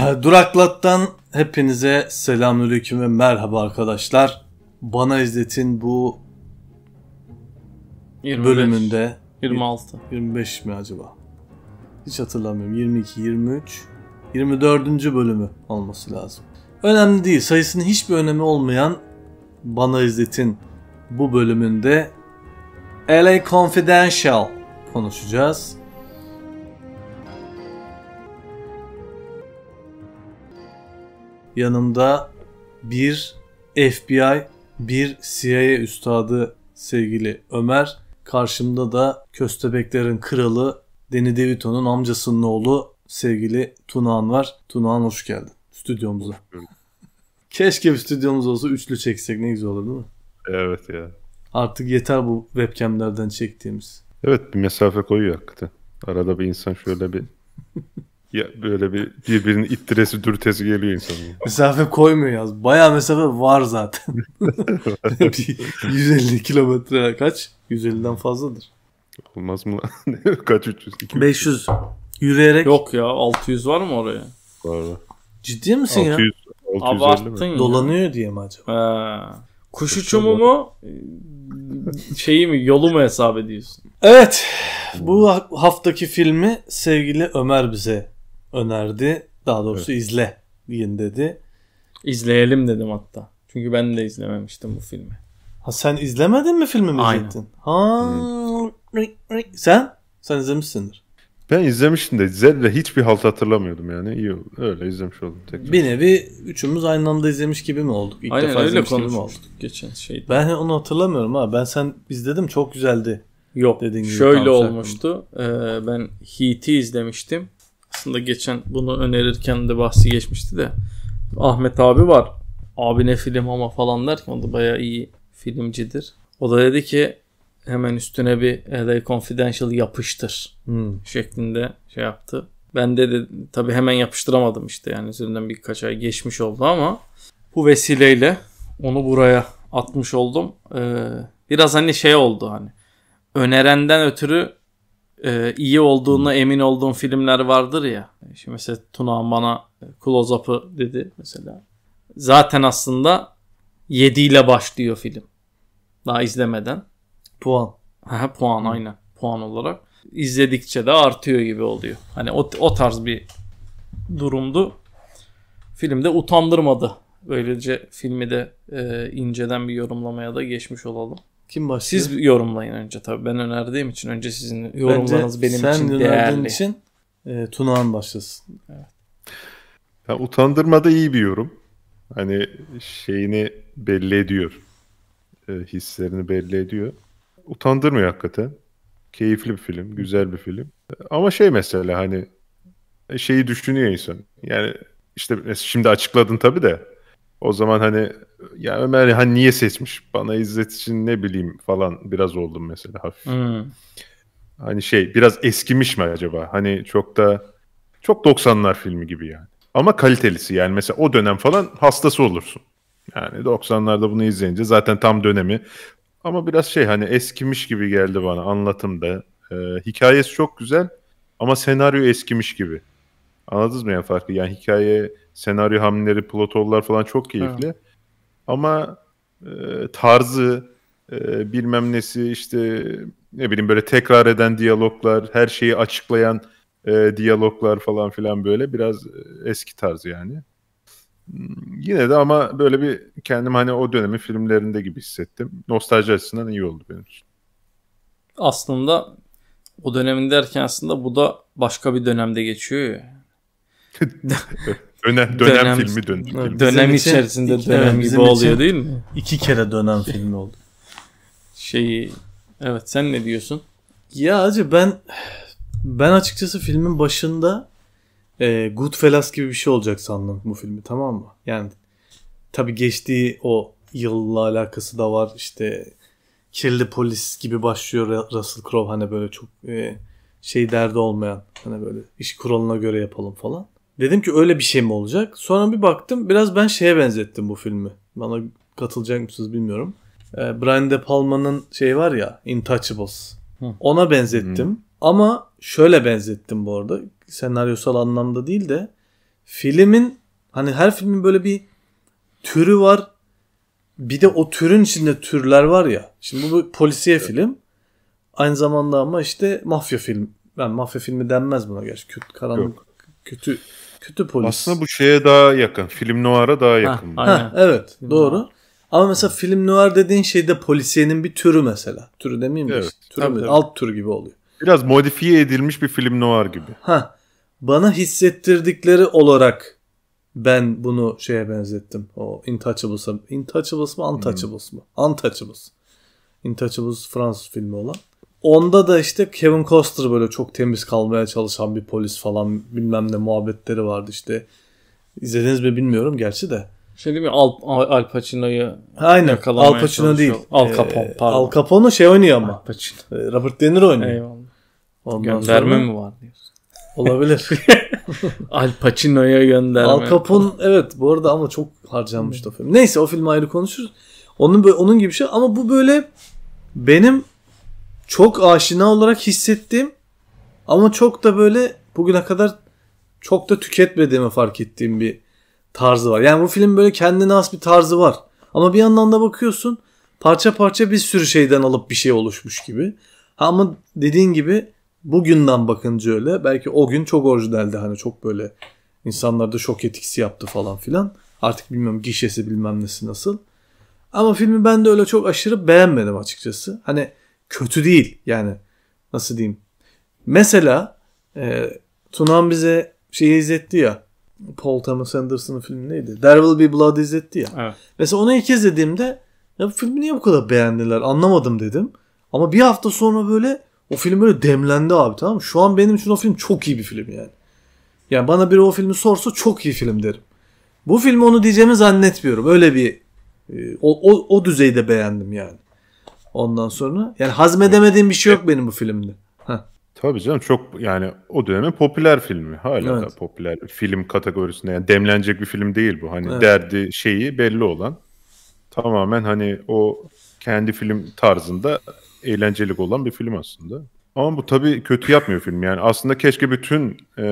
Duraklat'tan hepinize selamünaleyküm ve merhaba arkadaşlar. Bana izletin bu 25, bölümünde 26 25 mi acaba? Hiç hatırlamıyorum. 22 23 24. bölümü olması lazım. Önemli değil. Sayısının hiçbir önemi olmayan Bana izletin bu bölümünde LA Confidential konuşacağız. yanımda bir FBI, bir CIA üstadı sevgili Ömer. Karşımda da köstebeklerin kralı Deni DeVito'nun amcasının oğlu sevgili Tunağan var. Tunağan hoş geldin stüdyomuza. Keşke bir stüdyomuz olsa üçlü çeksek ne güzel olur değil mi? Evet ya. Artık yeter bu webcamlerden çektiğimiz. Evet bir mesafe koyuyor hakikaten. Arada bir insan şöyle bir ya böyle bir birbirini ittiresi dürtesi geliyor insanın. Mesafe koymuyor yaz. Baya mesafe var zaten. 150 kilometre kaç? 150'den fazladır. Olmaz mı lan? kaç 300? 200. 500. Yürüyerek. Yok ya 600 var mı oraya? Var Ciddi misin 600, ya? 600, Abarttın mi? ya. Dolanıyor diye mi acaba? Ha. Kuş uçumu mu? Şeyi mi? Yolu mu hesap ediyorsun? Evet. Bu haftaki filmi sevgili Ömer bize önerdi. Daha doğrusu evet. izle diyin dedi. İzleyelim dedim hatta. Çünkü ben de izlememiştim bu filmi. Ha sen izlemedin mi filmi Mecittin? Ha. Hmm. Sen? Sen izlemişsindir. Ben izlemiştim de zerre hiçbir halt hatırlamıyordum yani. İyi oldu. Öyle izlemiş oldum tekrar. Bir nevi üçümüz aynı anda izlemiş gibi mi olduk? İlk Aynen defa öyle konuşmuştuk geçen şeyde. Ben onu hatırlamıyorum ha. Ben sen izledim çok güzeldi. Yok. Dediğin gibi, şöyle olmuştu. Ee, ben Heat'i izlemiştim aslında geçen bunu önerirken de bahsi geçmişti de Ahmet abi var. Abi ne film ama falan derken o da bayağı iyi filmcidir. O da dedi ki hemen üstüne bir LA Confidential yapıştır hmm. şeklinde şey yaptı. Ben de, de tabii hemen yapıştıramadım işte yani üzerinden birkaç ay geçmiş oldu ama bu vesileyle onu buraya atmış oldum. Ee, biraz hani şey oldu hani önerenden ötürü e, iyi olduğuna emin olduğum filmler vardır ya. Şimdi mesela Tuna bana e, Close Up'ı dedi mesela. Zaten aslında 7 ile başlıyor film. Daha izlemeden. Puan. Ha, puan aynen. Puan olarak. izledikçe de artıyor gibi oluyor. Hani o, o tarz bir durumdu. Filmde utandırmadı. Böylece filmi de e, inceden bir yorumlamaya da geçmiş olalım. Kim başlıyor? Siz yorumlayın önce tabii. Ben önerdiğim için önce sizin yorumlarınız Bence benim için değerli. Sen için e, Tunağan başlasın. Evet. Ya, utandırmada iyi bir yorum. Hani şeyini belli ediyor. E, hislerini belli ediyor. Utandırmıyor hakikaten. Keyifli bir film, güzel bir film. Ama şey mesela hani e, şeyi düşünüyor insan. Yani işte e, şimdi açıkladın tabii de o zaman hani ya Ömer hani niye seçmiş? Bana izlet için ne bileyim falan biraz oldum mesela hafif. Hmm. Hani şey biraz eskimiş mi acaba? Hani çok da çok 90'lar filmi gibi yani. Ama kalitelisi yani mesela o dönem falan hastası olursun. Yani 90'larda bunu izleyince zaten tam dönemi. Ama biraz şey hani eskimiş gibi geldi bana anlatımda. Ee, hikayesi çok güzel ama senaryo eskimiş gibi. Anladınız mı yani farkı? Yani hikaye senaryo hamleleri, plot hole'lar falan çok keyifli. Evet. Ama e, tarzı, e, bilmem nesi işte ne bileyim böyle tekrar eden diyaloglar, her şeyi açıklayan e, diyaloglar falan filan böyle biraz e, eski tarz yani. Hmm, yine de ama böyle bir kendim hani o dönemin filmlerinde gibi hissettim. Nostalji açısından iyi oldu benim için. Aslında o dönemin derken aslında bu da başka bir dönemde geçiyor Dönem, dönem, dönem filmi dön Dönem, dönem içerisinde iki, dönem evet, gibi oluyor değil mi? İki kere dönem filmi oldu. Şeyi evet sen ne diyorsun? Ya acı ben ben açıkçası filmin başında e, Goodfellas gibi bir şey olacak sandım bu filmi tamam mı? Yani tabii geçtiği o yılla alakası da var işte kirli polis gibi başlıyor Russell Crowe hani böyle çok e, şey derdi olmayan hani böyle iş kuralına göre yapalım falan. Dedim ki öyle bir şey mi olacak? Sonra bir baktım biraz ben şeye benzettim bu filmi. Bana katılacak mısınız bilmiyorum. Ee, Brian De Palma'nın şey var ya Intouchables. Ona benzettim. Hı. Ama şöyle benzettim bu arada. Senaryosal anlamda değil de filmin hani her filmin böyle bir türü var. Bir de o türün içinde türler var ya. Şimdi bu bir polisiye evet. film. Aynı zamanda ama işte mafya film. Ben yani mafya filmi denmez buna gerçi. Kötü karanlık Yok. kötü Kötü polis. Aslında bu şeye daha yakın. Film noir'a daha yakın. Ha, ha, evet film doğru. Noir. Ama mesela film noir dediğin şey de polisiyenin bir türü mesela. Türü demeyeyim mi? Evet, türü tabii, tabii. Alt tür gibi oluyor. Biraz modifiye edilmiş bir film noir gibi. Ha. Bana hissettirdikleri olarak ben bunu şeye benzettim. O Intouchables'a. Intouchables mı? Hmm. Untouchables hmm. mı? Untouchables. Intouchables Fransız filmi olan. Onda da işte Kevin Costner böyle çok temiz kalmaya çalışan bir polis falan bilmem ne muhabbetleri vardı işte. İzlediniz mi bilmiyorum gerçi de. Şey değil mi Al, Al Pacino'yu Aynen Al Pacino değil. Al Capone ee, pardon. Al Capone şey oynuyor ama. Al Pacino. Ee, Robert De Niro oynuyor. Eyvallah. Ondan Gönderme sonra... mi var diyorsun? Olabilir. Al Pacino'ya gönderme. Al Capone evet bu arada ama çok harcanmıştı o film. Neyse o film ayrı konuşuruz. Onun, onun gibi bir şey ama bu böyle benim çok aşina olarak hissettim ama çok da böyle bugüne kadar çok da tüketmediğimi fark ettiğim bir tarzı var. Yani bu film böyle kendine has bir tarzı var. Ama bir yandan da bakıyorsun parça parça bir sürü şeyden alıp bir şey oluşmuş gibi. Ha ama dediğin gibi bugünden bakınca öyle. Belki o gün çok orijinaldi hani çok böyle insanlarda şok etkisi yaptı falan filan. Artık bilmiyorum gişesi bilmem nesi nasıl. Ama filmi ben de öyle çok aşırı beğenmedim açıkçası. Hani kötü değil. Yani nasıl diyeyim? Mesela e, Tunan bize şeyi izletti ya. Paul Thomas Anderson'ın filmi neydi? There Will Be Blood izletti ya. Evet. Mesela onu ilk izlediğimde ya bu filmi niye bu kadar beğendiler anlamadım dedim. Ama bir hafta sonra böyle o film böyle demlendi abi tamam mı? Şu an benim için o film çok iyi bir film yani. Yani bana biri o filmi sorsa çok iyi film derim. Bu filmi onu diyeceğimi zannetmiyorum. Öyle bir e, o, o, o düzeyde beğendim yani ondan sonra. Yani hazmedemediğim bir şey yok benim bu filmde. Tabii canım çok yani o dönemin popüler filmi. Hala evet. da popüler film kategorisinde yani demlenecek bir film değil bu. Hani evet. derdi şeyi belli olan tamamen hani o kendi film tarzında eğlencelik olan bir film aslında. Ama bu tabii kötü yapmıyor film yani. Aslında keşke bütün e,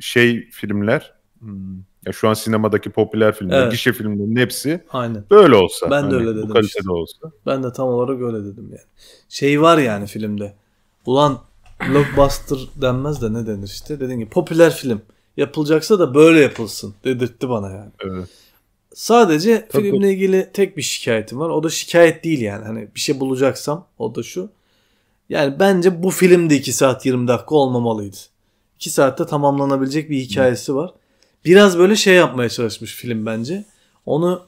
şey filmler hmm, ya şu an sinemadaki popüler filmler, evet. gişe filmlerinin hepsi Aynen. böyle olsa. Ben de hani öyle dedim. Bu kalitede işte. olsa. Ben de tam olarak öyle dedim yani. Şey var yani filmde. Ulan blockbuster denmez de ne denir işte. Dediğim gibi popüler film. Yapılacaksa da böyle yapılsın dedirtti bana yani. Evet. Sadece tabii, filmle ilgili tek bir şikayetim var. O da şikayet değil yani. Hani bir şey bulacaksam o da şu. Yani bence bu film de 2 saat 20 dakika olmamalıydı. 2 saatte tamamlanabilecek bir hikayesi var biraz böyle şey yapmaya çalışmış film bence. Onu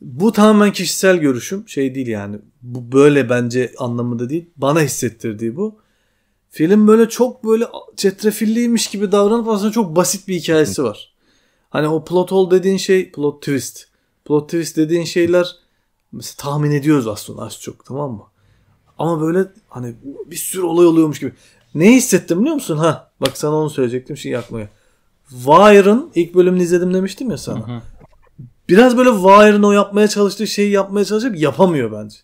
bu tamamen kişisel görüşüm. Şey değil yani. Bu böyle bence anlamı da değil. Bana hissettirdiği bu. Film böyle çok böyle çetrefilliymiş gibi davranıp aslında çok basit bir hikayesi var. Hani o plot hole dediğin şey plot twist. Plot twist dediğin şeyler mesela tahmin ediyoruz aslında az çok tamam mı? Ama böyle hani bir sürü olay oluyormuş gibi. Ne hissettim biliyor musun? Ha bak sana onu söyleyecektim şimdi yakmaya. Wire'ın ilk bölümünü izledim demiştim ya sana. Hı hı. Biraz böyle Wire'ın o yapmaya çalıştığı şeyi yapmaya çalışıp yapamıyor bence.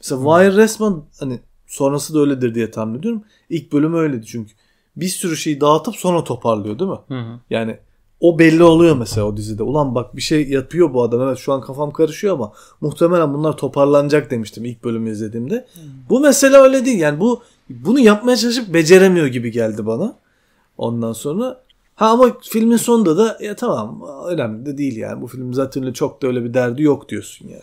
Mesela hı. Wire resmen hani sonrası da öyledir diye tahmin ediyorum. İlk bölümü öyleydi çünkü. Bir sürü şeyi dağıtıp sonra toparlıyor değil mi? Hı hı. Yani o belli oluyor mesela o dizide. Ulan bak bir şey yapıyor bu adam. Evet şu an kafam karışıyor ama muhtemelen bunlar toparlanacak demiştim ilk bölümü izlediğimde. Hmm. Bu mesele öyle değil. Yani bu bunu yapmaya çalışıp beceremiyor gibi geldi bana. Ondan sonra Ha ama filmin sonunda da ya tamam önemli de değil yani. Bu film zaten öyle çok da öyle bir derdi yok diyorsun yani.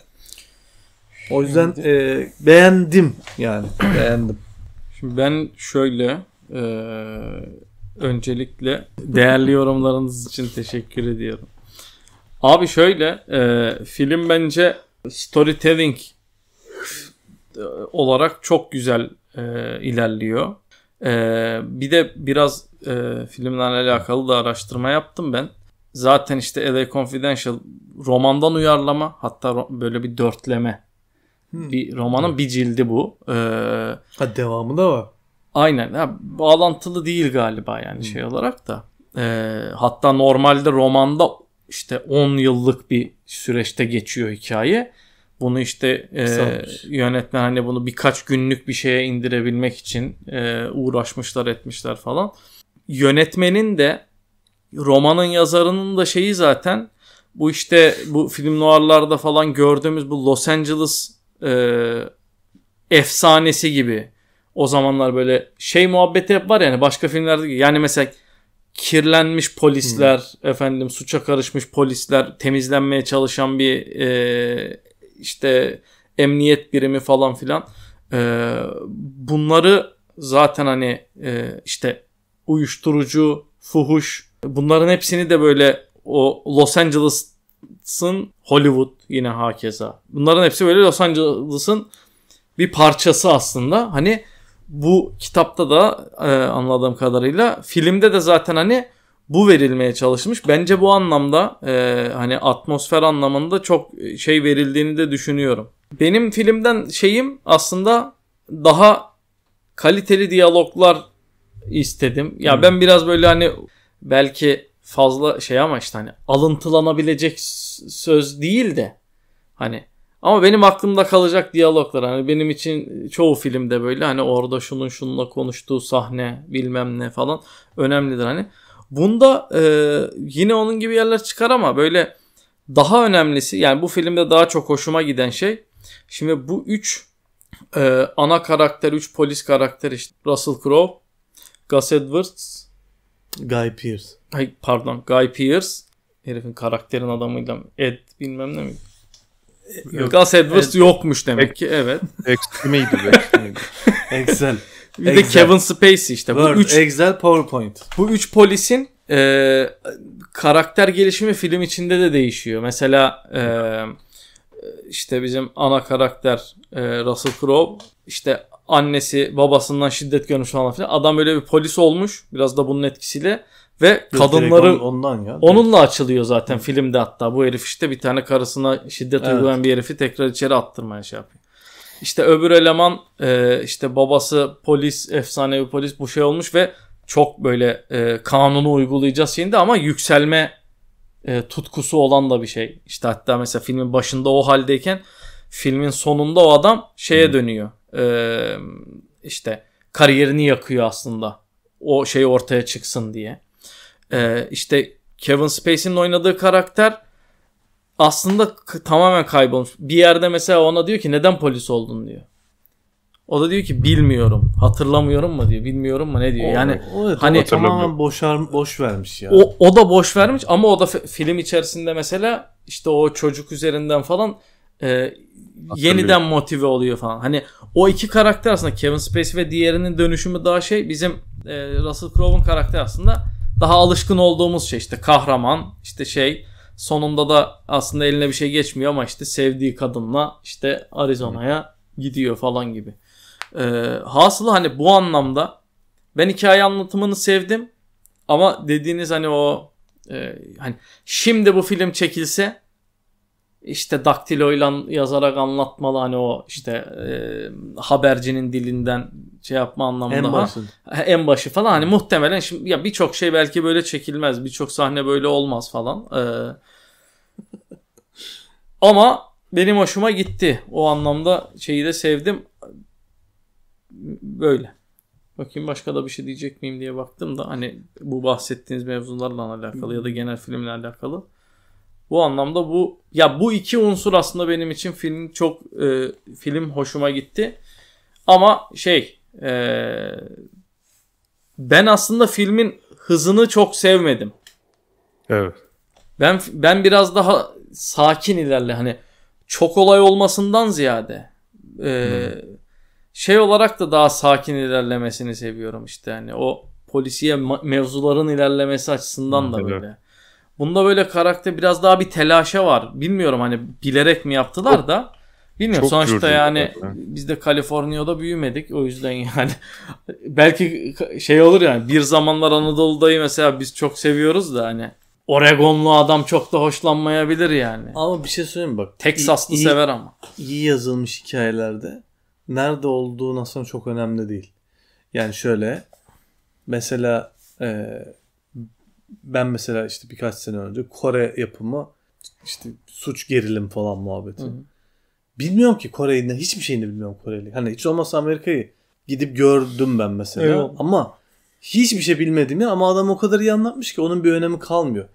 O yüzden e, beğendim yani. beğendim. Şimdi ben şöyle e, öncelikle değerli yorumlarınız için teşekkür ediyorum. Abi şöyle e, film bence storytelling e, olarak çok güzel e, ilerliyor. E, bir de biraz e, filmle alakalı da araştırma yaptım ben. Zaten işte LA Confidential romandan uyarlama hatta böyle bir dörtleme. Hmm. Bir romanın evet. bir cildi bu. Ee, ha devamı da var. Aynen. Ya, bağlantılı değil galiba yani şey hmm. şey olarak da. Ee, hatta normalde romanda işte 10 yıllık bir süreçte geçiyor hikaye. Bunu işte e, Kısalmış. e, yönetmen hani bunu birkaç günlük bir şeye indirebilmek için e, uğraşmışlar etmişler falan yönetmenin de romanın yazarının da şeyi zaten bu işte bu film noirlarda falan gördüğümüz bu Los Angeles e, efsanesi gibi. O zamanlar böyle şey muhabbeti hep var yani başka filmlerde yani mesela kirlenmiş polisler hmm. efendim suça karışmış polisler temizlenmeye çalışan bir e, işte emniyet birimi falan filan e, bunları zaten hani e, işte uyuşturucu, fuhuş bunların hepsini de böyle o Los Angeles'ın Hollywood yine hakeza. Bunların hepsi böyle Los Angeles'ın bir parçası aslında. Hani bu kitapta da e, anladığım kadarıyla filmde de zaten hani bu verilmeye çalışmış. Bence bu anlamda e, hani atmosfer anlamında çok şey verildiğini de düşünüyorum. Benim filmden şeyim aslında daha kaliteli diyaloglar istedim. Ya hmm. ben biraz böyle hani belki fazla şey ama işte hani alıntılanabilecek söz değil de hani ama benim aklımda kalacak diyaloglar hani benim için çoğu filmde böyle hani orada şunun şununla konuştuğu sahne bilmem ne falan önemlidir hani. Bunda e, yine onun gibi yerler çıkar ama böyle daha önemlisi yani bu filmde daha çok hoşuma giden şey şimdi bu 3 e, ana karakter 3 polis karakter işte Russell Crowe, Gus Edwards. Guy Pearce. Ay, pardon Guy Pearce. Herifin karakterin adamıyla Ed bilmem ne mi? Yok. Gus Edwards Ed, yokmuş demek ki evet. Ekstremiydi Excel. Bir de Kevin Spacey işte. Word, bu üç, Excel, PowerPoint. Bu üç polisin e, karakter gelişimi film içinde de değişiyor. Mesela e, işte bizim ana karakter e, Russell Crowe işte annesi babasından şiddet görmüş falan filan. Adam böyle bir polis olmuş biraz da bunun etkisiyle ve Yok, kadınları ondan ya. Onunla açılıyor zaten Hı. filmde hatta bu herif işte bir tane karısına şiddet evet. uygulayan bir herifi tekrar içeri attırmaya şey yapıyor. İşte öbür eleman e, işte babası polis efsanevi polis bu şey olmuş ve çok böyle e, kanunu uygulayacağız şimdi ama yükselme e, tutkusu olan da bir şey. İşte hatta mesela filmin başında o haldeyken filmin sonunda o adam şeye Hı. dönüyor e, işte kariyerini yakıyor aslında. O şey ortaya çıksın diye. E, işte Kevin Spacey'nin oynadığı karakter aslında tamamen kaybolmuş. Bir yerde mesela ona diyor ki neden polis oldun diyor. O da diyor ki bilmiyorum. Hatırlamıyorum mu diyor. Bilmiyorum mu ne diyor. O, yani o, o hani tamamen boşar boş vermiş ya. O, o da boş vermiş ama o da film içerisinde mesela işte o çocuk üzerinden falan e, yeniden motive oluyor falan. Hani o iki karakter aslında Kevin Spacey ve diğerinin dönüşümü daha şey bizim e, Russell Crowe'un karakteri aslında daha alışkın olduğumuz şey işte kahraman işte şey sonunda da aslında eline bir şey geçmiyor ama işte sevdiği kadınla işte Arizona'ya gidiyor falan gibi. E, hasılı hani bu anlamda ben hikaye anlatımını sevdim ama dediğiniz hani o e, hani şimdi bu film çekilse işte daktiloyla yazarak anlatmalı hani o işte e, habercinin dilinden şey yapma anlamında. En başı. Ha, en başı falan hani muhtemelen şimdi ya birçok şey belki böyle çekilmez. Birçok sahne böyle olmaz falan. ee, ama benim hoşuma gitti. O anlamda şeyi de sevdim. Böyle. Bakayım başka da bir şey diyecek miyim diye baktım da hani bu bahsettiğiniz mevzularla alakalı ya da genel filmle alakalı. Bu anlamda bu ya bu iki unsur aslında benim için film çok e, film hoşuma gitti. Ama şey e, ben aslında filmin hızını çok sevmedim. Evet. Ben ben biraz daha sakin ilerle hani çok olay olmasından ziyade e, hmm. şey olarak da daha sakin ilerlemesini seviyorum işte hani o polisiye mevzuların ilerlemesi açısından hmm, da böyle. Evet. Bunda böyle karakter biraz daha bir telaşa var. Bilmiyorum hani bilerek mi yaptılar çok, da. Bilmiyorum çok sonuçta yani zaten. biz de Kaliforniya'da büyümedik o yüzden yani belki şey olur yani bir zamanlar Anadolu'dayı mesela biz çok seviyoruz da hani Oregonlu adam çok da hoşlanmayabilir yani. Ama bir şey söyleyeyim bak. Teksaslı iyi, sever ama. İyi yazılmış hikayelerde nerede olduğu aslında çok önemli değil. Yani şöyle mesela e, ben mesela işte birkaç sene önce Kore yapımı işte suç gerilim falan muhabbeti. Hı hı. Bilmiyorum ki Kore'yi ne hiçbir şeyini bilmiyorum Koreli. Hani hiç olmazsa Amerika'yı gidip gördüm ben mesela. Evet. Ama hiçbir şey bilmediğimi ama adam o kadar iyi anlatmış ki onun bir önemi kalmıyor.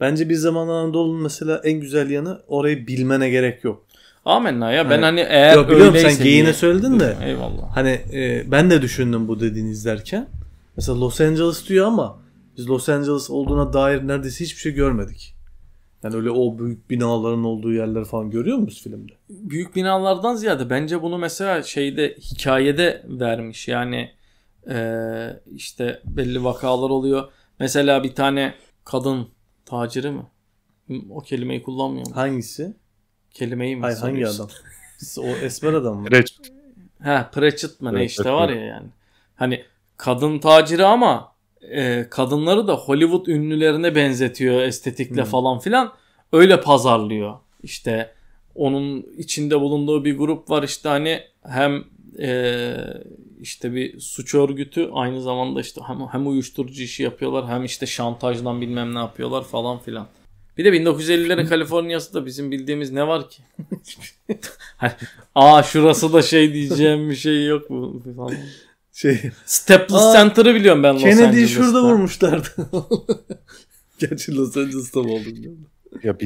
Bence bir zamanlar Anadolu'nun mesela en güzel yanı orayı bilmene gerek yok. Amenna ya ben hani, hani eğer yok, biliyorum sen geyine söyledin de. Eyvallah. Hani e, ben de düşündüm bu dediğini izlerken. Mesela Los Angeles diyor ama biz Los Angeles olduğuna dair neredeyse hiçbir şey görmedik. Yani öyle o büyük binaların olduğu yerleri falan görüyor muyuz filmde? Büyük binalardan ziyade bence bunu mesela şeyde hikayede vermiş. Yani ee, işte belli vakalar oluyor. Mesela bir tane kadın taciri mi? O kelimeyi kullanmıyor mu? Hangisi? Kelimeyi mi? Hayır, hangi adam? o esmer adam mı? Pratchett. Ha Pratchett mi? ne işte var ya yani. Hani kadın taciri ama e, kadınları da Hollywood ünlülerine benzetiyor estetikle hmm. falan filan. Öyle pazarlıyor. İşte onun içinde bulunduğu bir grup var işte hani hem e, işte bir suç örgütü aynı zamanda işte hem, hem uyuşturucu işi yapıyorlar hem işte şantajdan bilmem ne yapıyorlar falan filan. Bir de 1950'lerin da bizim bildiğimiz ne var ki? Aa şurası da şey diyeceğim bir şey yok mu falan. Şey. Staples Aa, Center'ı biliyorum ben Los Kennedy'yi Angeles'ta. şurada vurmuşlardı. Gerçi Los Angeles'ta mı oldu bilmiyorum. Ya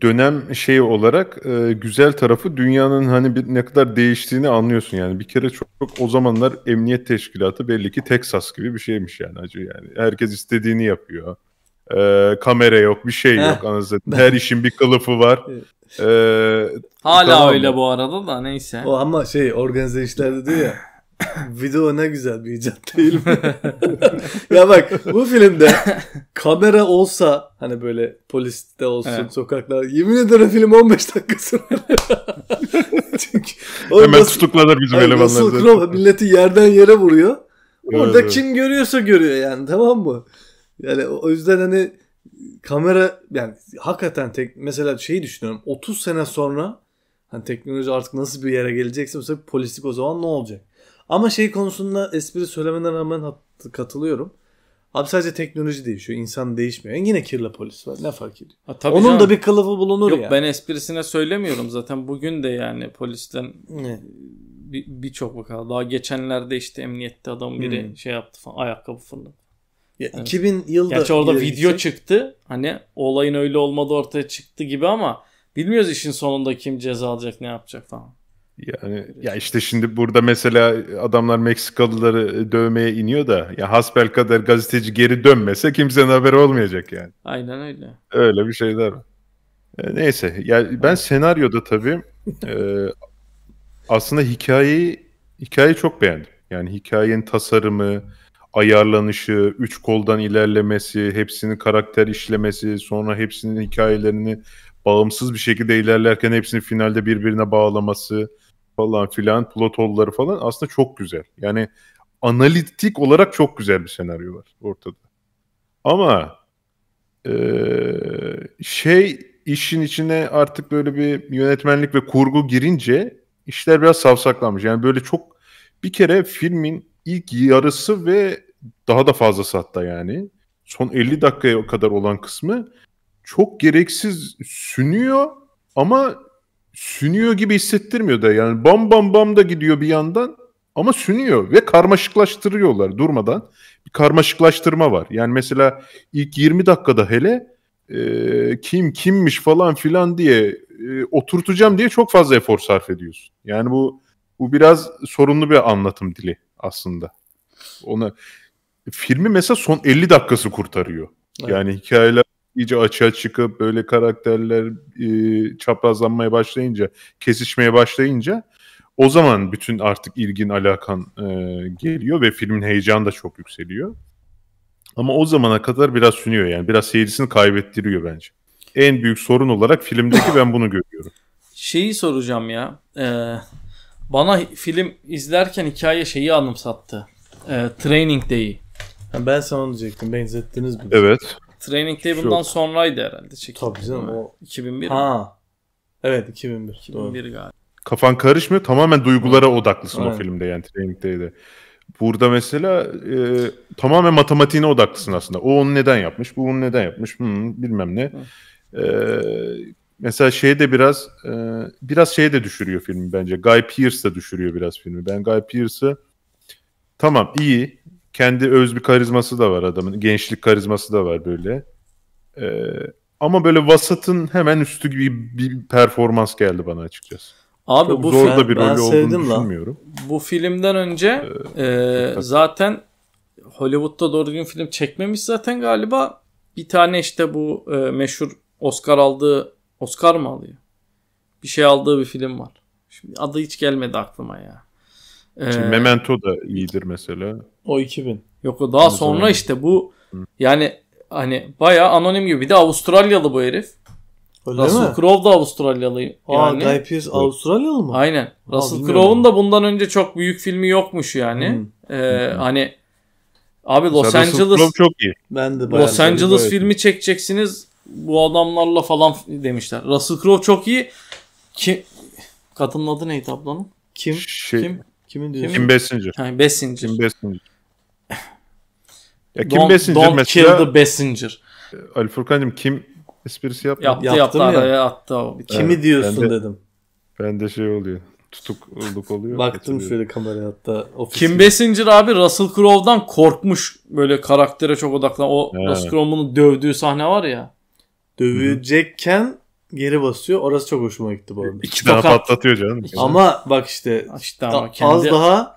dönem şey olarak e, güzel tarafı dünyanın hani bir, ne kadar değiştiğini anlıyorsun yani. Bir kere çok, çok o zamanlar emniyet teşkilatı belli ki Texas gibi bir şeymiş yani acı yani. Herkes istediğini yapıyor. E, kamera yok, bir şey yok anasını. Her işin bir kılıfı var. E, Hala tamam. öyle bu arada da neyse. O ama şey organize işlerde diyor ya Video ne güzel bir icat değil mi? ya bak bu filmde kamera olsa hani böyle polis de olsun evet. sokaklar yemin ederim film 15 dakika sürer. Çünkü Hemen nasıl, tutukladı bizim elemanları. Nasıl Crowe milleti yerden yere vuruyor. Orada evet, kim görüyorsa görüyor yani tamam mı? Yani o yüzden hani kamera yani hakikaten tek mesela şeyi düşünüyorum 30 sene sonra hani teknoloji artık nasıl bir yere gelecekse mesela polislik o zaman ne olacak? Ama şey konusunda espri söylemene rağmen katılıyorum. Abi sadece teknoloji değişiyor. insan değişmiyor. yine kirli polis var. Ne fark ediyor? Ha, tabii Onun canım. da bir kılıfı bulunur Yok, ya. Yok ben esprisine söylemiyorum zaten. Bugün de yani polisten ne? birçok bir vaka. Daha geçenlerde işte emniyette adam biri hmm. şey yaptı falan. Ayakkabı fırladı. Ya, 2000 yılda. Gerçi orada video gitsin. çıktı. Hani olayın öyle olmadı ortaya çıktı gibi ama bilmiyoruz işin sonunda kim ceza alacak ne yapacak falan. Yani ya işte şimdi burada mesela adamlar Meksikalıları e, dövmeye iniyor da ya hasbel kadar gazeteci geri dönmese kimsenin haberi olmayacak yani. Aynen öyle. Öyle bir şeyler var. E, neyse ya ben senaryoda tabii e, aslında hikayeyi hikayeyi çok beğendim. Yani hikayenin tasarımı, ayarlanışı, üç koldan ilerlemesi, hepsinin karakter işlemesi, sonra hepsinin hikayelerini bağımsız bir şekilde ilerlerken hepsini finalde birbirine bağlaması falan filan plot hole'ları falan aslında çok güzel. Yani analitik olarak çok güzel bir senaryo var ortada. Ama e, şey işin içine artık böyle bir yönetmenlik ve kurgu girince işler biraz savsaklanmış. Yani böyle çok bir kere filmin ilk yarısı ve daha da fazla hatta yani son 50 dakikaya kadar olan kısmı çok gereksiz sünüyor ama sünüyor gibi hissettirmiyor da yani bam bam bam da gidiyor bir yandan ama sünüyor ve karmaşıklaştırıyorlar durmadan. Bir karmaşıklaştırma var. Yani mesela ilk 20 dakikada hele e, kim kimmiş falan filan diye e, oturtacağım diye çok fazla efor sarf ediyorsun. Yani bu bu biraz sorunlu bir anlatım dili aslında. Ona filmi mesela son 50 dakikası kurtarıyor. Evet. Yani hikayeler iyice açığa çıkıp böyle karakterler e, çaprazlanmaya başlayınca, kesişmeye başlayınca o zaman bütün artık ilgin alakan e, geliyor ve filmin heyecanı da çok yükseliyor. Ama o zamana kadar biraz sünüyor yani. Biraz seyircisini kaybettiriyor bence. En büyük sorun olarak filmdeki ben bunu görüyorum. Şeyi soracağım ya. E, bana film izlerken hikaye şeyi anımsattı. E, Training Day'i. Ben sana onu diyecektim. Benzettiniz mi? Evet. Training Day bundan Şu. sonraydı herhalde çekildi. Tabii canım o. 2001 Ha. Evet 2001. 2001 doğru. galiba. Kafan karışmıyor. Tamamen duygulara odaklısın Aynen. o filmde yani Training Day'de. Burada mesela e, tamamen matematiğine odaklısın aslında. O onu neden yapmış, bu onu neden yapmış, hmm, bilmem ne. E, mesela şeyde de biraz e, biraz şeye de düşürüyor filmi bence. Guy Pearce de düşürüyor biraz filmi. Ben Guy Pearce'ı tamam iyi kendi öz bir karizması da var adamın. Gençlik karizması da var böyle. Ee, ama böyle vasatın hemen üstü gibi bir performans geldi bana açıkçası. Abi Çok bu zor da bir rolü olduğunu düşünmüyorum. Bu filmden önce ee, e, zaten Hollywood'da doğru düzgün film çekmemiş zaten galiba. Bir tane işte bu e, meşhur Oscar aldığı Oscar mı alıyor? Bir şey aldığı bir film var. Şimdi adı hiç gelmedi aklıma ya. Şimdi ee, Memento da iyidir mesela. O 2000. Yok o daha Ondan sonra, sonra işte bu Hı. yani hani bayağı anonim gibi. Bir de Avustralyalı bu herif. Öyle Russell Crowe da Avustralyalı. Yani. Aa Guy Pearce Avustralyalı mı? Aynen. Aa, Russell Crowe'un da bundan önce çok büyük filmi yokmuş yani. Hmm. Ee, hmm. Hani abi Los mesela Angeles çok iyi. Ben de Los Angeles de filmi çekeceksiniz bu adamlarla falan demişler. Russell Crowe çok iyi. Kim kadının adı neydi ablanın? Kim? Şey, Kim? Kimin diyorsun? Kim Bessinger. Ha, Bessinger. Kim Bessinger. ya Kim don't, Bessinger don't mesela. Kill the Bessinger. Ee, Ali Furkan'cığım Kim esprisi yaptı yaptı. Yaptı yaptı araya ya. attı o. E, kimi evet, diyorsun ben de, dedim. Ben de şey oluyor. Tutukluk oluyor. Baktım şöyle kameraya hatta. Kim gibi. Bessinger abi Russell Crowe'dan korkmuş. Böyle karaktere çok odaklan. O He. Russell Crowe'un dövdüğü sahne var ya. Dövecekken geri basıyor. Orası çok hoşuma gitti bu e, arada. İki Fakat, tane patlatıyor canım. Ama bak işte, işte ama kendi... az daha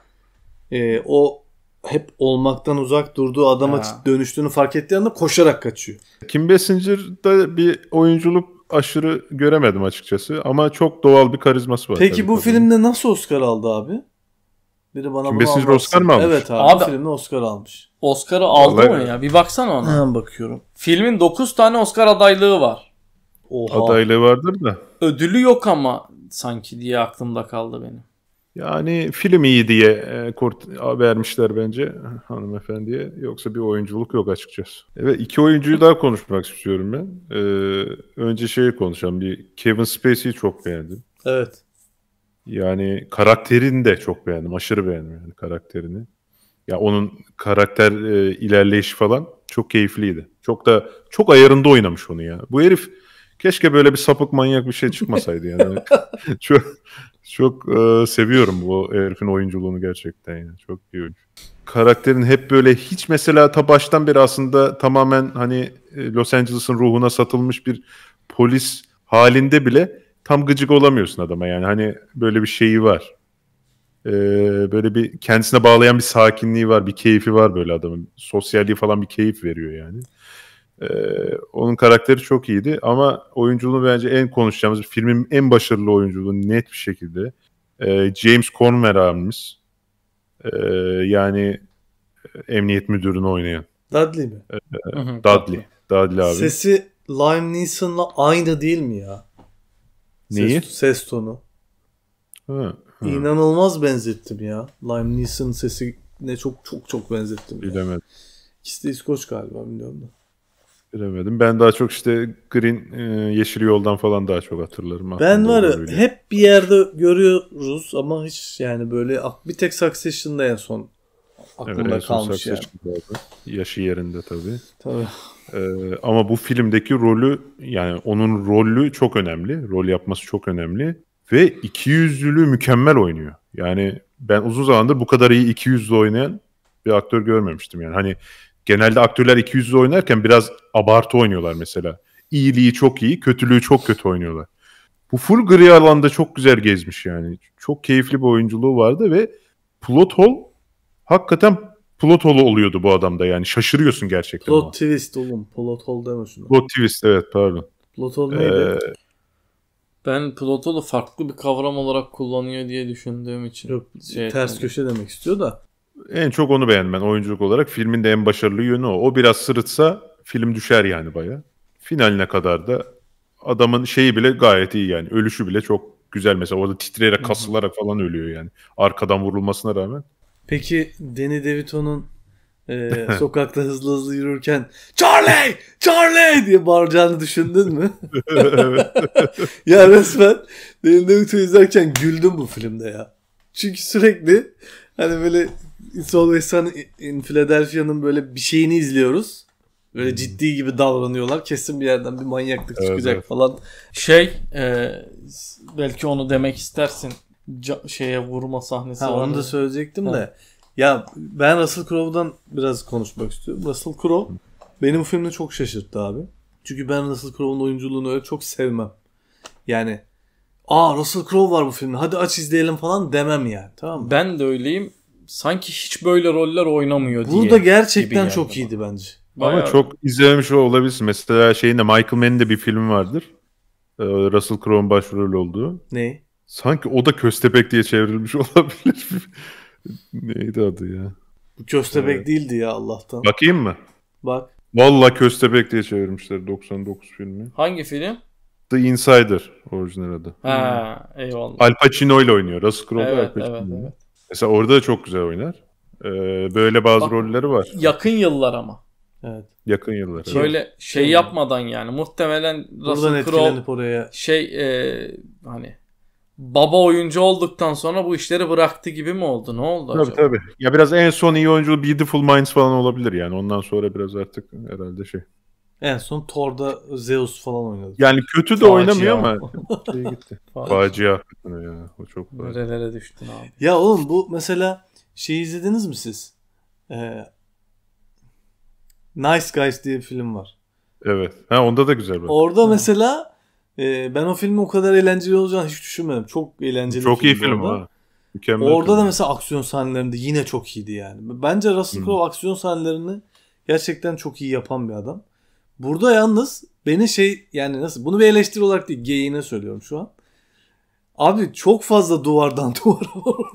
e, o hep olmaktan uzak durduğu adama ha. dönüştüğünü fark ettiği anda koşarak kaçıyor. Kim Bessinger'da bir oyunculuk aşırı göremedim açıkçası ama çok doğal bir karizması var. Peki bu kadının. filmde nasıl Oscar aldı abi? Biri bana Kim Besinger Oscar mı almış? Evet abi, abi filmde Oscar almış. Oscar'ı aldı Vallahi mı ya? Bir baksana ona. Hemen bakıyorum. Filmin 9 tane Oscar adaylığı var. Oha. adaylığı vardır da. Ödülü yok ama sanki diye aklımda kaldı benim. Yani film iyi diye e, kurt vermişler bence hanımefendiye. Yoksa bir oyunculuk yok açıkçası. Evet iki oyuncuyu daha konuşmak istiyorum ben. Ee, önce şeyi konuşalım. Bir Kevin Spacey'i çok beğendim. Evet. Yani karakterini de çok beğendim. Aşırı beğendim yani karakterini. Ya onun karakter e, ilerleyişi falan çok keyifliydi. Çok da çok ayarında oynamış onu ya. Bu herif Keşke böyle bir sapık manyak bir şey çıkmasaydı yani. çok çok e, seviyorum bu herifin oyunculuğunu gerçekten yani. Çok iyi oyuncu. Karakterin hep böyle hiç mesela ta baştan beri aslında tamamen hani e, Los Angeles'ın ruhuna satılmış bir polis halinde bile tam gıcık olamıyorsun adama yani. Hani böyle bir şeyi var. Ee, böyle bir kendisine bağlayan bir sakinliği var, bir keyfi var böyle adamın. Sosyalliği falan bir keyif veriyor yani. Ee, onun karakteri çok iyiydi ama oyunculuğunu bence en konuşacağımız filmin en başarılı oyunculuğu net bir şekilde ee, James Conner abimiz ee, yani e, emniyet müdürünü oynayan. Dudley mi? Ee, e, hı Dudley. Dudley abi. Sesi Liam Neeson'la aynı değil mi ya? Neyi? Ses, ses tonu. Hı, hı. İnanılmaz benzettim ya. Liam Neeson sesi ne çok çok çok benzettim. Bilemedim. Ya. İkisi de İskoç galiba biliyorum da. Bilemedim. Ben daha çok işte Green e, Yeşil Yol'dan falan daha çok hatırlarım. Ben var ya hep bir yerde görüyoruz ama hiç yani böyle bir tek Succession'da en son aklımda evet, en son kalmış yani. Vardı. Yaşı yerinde tabii. Tabii. Ee, ama bu filmdeki rolü yani onun rolü çok önemli. Rol yapması çok önemli. Ve iki yüzlülüğü mükemmel oynuyor. Yani ben uzun zamandır bu kadar iyi iki yüzlü oynayan bir aktör görmemiştim. Yani hani genelde aktörler 200 oynarken biraz abartı oynuyorlar mesela. İyiliği çok iyi, kötülüğü çok kötü oynuyorlar. Bu full gri alanda çok güzel gezmiş yani. Çok keyifli bir oyunculuğu vardı ve plot hole hakikaten plot hole oluyordu bu adamda yani. Şaşırıyorsun gerçekten. Plot ona. twist oğlum. Plot hole demesin. Plot twist evet pardon. Plot hole neydi? Ee... Ben plot hole'u farklı bir kavram olarak kullanıyor diye düşündüğüm için. Yok şey ters etmedim. köşe demek istiyor da en çok onu beğendim ben oyunculuk olarak. Filmin de en başarılı yönü o. O biraz sırıtsa film düşer yani baya. Finaline kadar da adamın şeyi bile gayet iyi yani. Ölüşü bile çok güzel mesela. Orada titreyerek, kasılarak falan ölüyor yani. Arkadan vurulmasına rağmen. Peki Danny DeVito'nun e, sokakta hızlı hızlı yürürken Charlie! Charlie! diye bağıracağını düşündün mü? evet. ya resmen Danny DeVito izlerken güldüm bu filmde ya. Çünkü sürekli Hani böyle It's Always in Philadelphia'nın böyle bir şeyini izliyoruz. Böyle hmm. ciddi gibi davranıyorlar. Kesin bir yerden bir manyaklık evet, çıkacak evet. falan. Şey e, belki onu demek istersin. Ca- şeye vurma sahnesi ha, var. Onu da söyleyecektim ha. de. Ya ben Russell Crowe'dan biraz konuşmak istiyorum. Russell Crowe benim filmde çok şaşırttı abi. Çünkü ben Russell Crowe'un oyunculuğunu öyle çok sevmem. Yani aa Russell Crowe var bu filmde hadi aç izleyelim falan demem yani. Tamam mı? Ben de öyleyim. Sanki hiç böyle roller oynamıyor Burada diye. Burada gerçekten çok iyiydi bence. Bayağı. Ama çok izlememiş olabilirsin. Mesela şeyinde Michael Mann'in de bir filmi vardır. Ee, Russell Crowe'un başrol olduğu. Ne? Sanki o da köstebek diye çevrilmiş olabilir. Neydi adı ya? Bu köstebek evet. değildi ya Allah'tan. Bakayım mı? Bak. Valla köstebek diye çevirmişler 99 filmi. Hangi film? The Insider orijinal adı. Ha, eyvallah. Al Pacino ile oynuyor. Russell Crowe evet, Al Pacino. Evet, evet. Mesela orada da çok güzel oynar. Ee, böyle bazı Bak, rolleri var. Yakın yıllar ama. Evet. Yakın yıllar. Böyle şey evet. Şey yapmadan yani muhtemelen Russell Crowe oraya. şey e, hani baba oyuncu olduktan sonra bu işleri bıraktı gibi mi oldu? Ne oldu tabii, acaba? Tabii tabii. Ya biraz en son iyi oyuncu Beautiful Minds falan olabilir yani. Ondan sonra biraz artık herhalde şey. En son Thor'da Zeus falan oynadı. Yani kötü de Facia. oynamıyor ama şey gitti. Facia. O çok Nerelere düştün abi. Ya oğlum bu mesela şey izlediniz mi siz? Ee, nice Guys diye bir film var. Evet. Ha onda da güzel. Ben. Orada hmm. mesela e, ben o filmin o kadar eğlenceli olacağını hiç düşünmedim. Çok eğlenceli. Çok iyi film orada. ha. Mükemmel orada film. da mesela aksiyon sahnelerinde yine çok iyiydi yani. Bence Russell Crowe aksiyon sahnelerini gerçekten çok iyi yapan bir adam. Burada yalnız beni şey yani nasıl bunu bir eleştiri olarak değil geyiğine söylüyorum şu an. Abi çok fazla duvardan duvara var.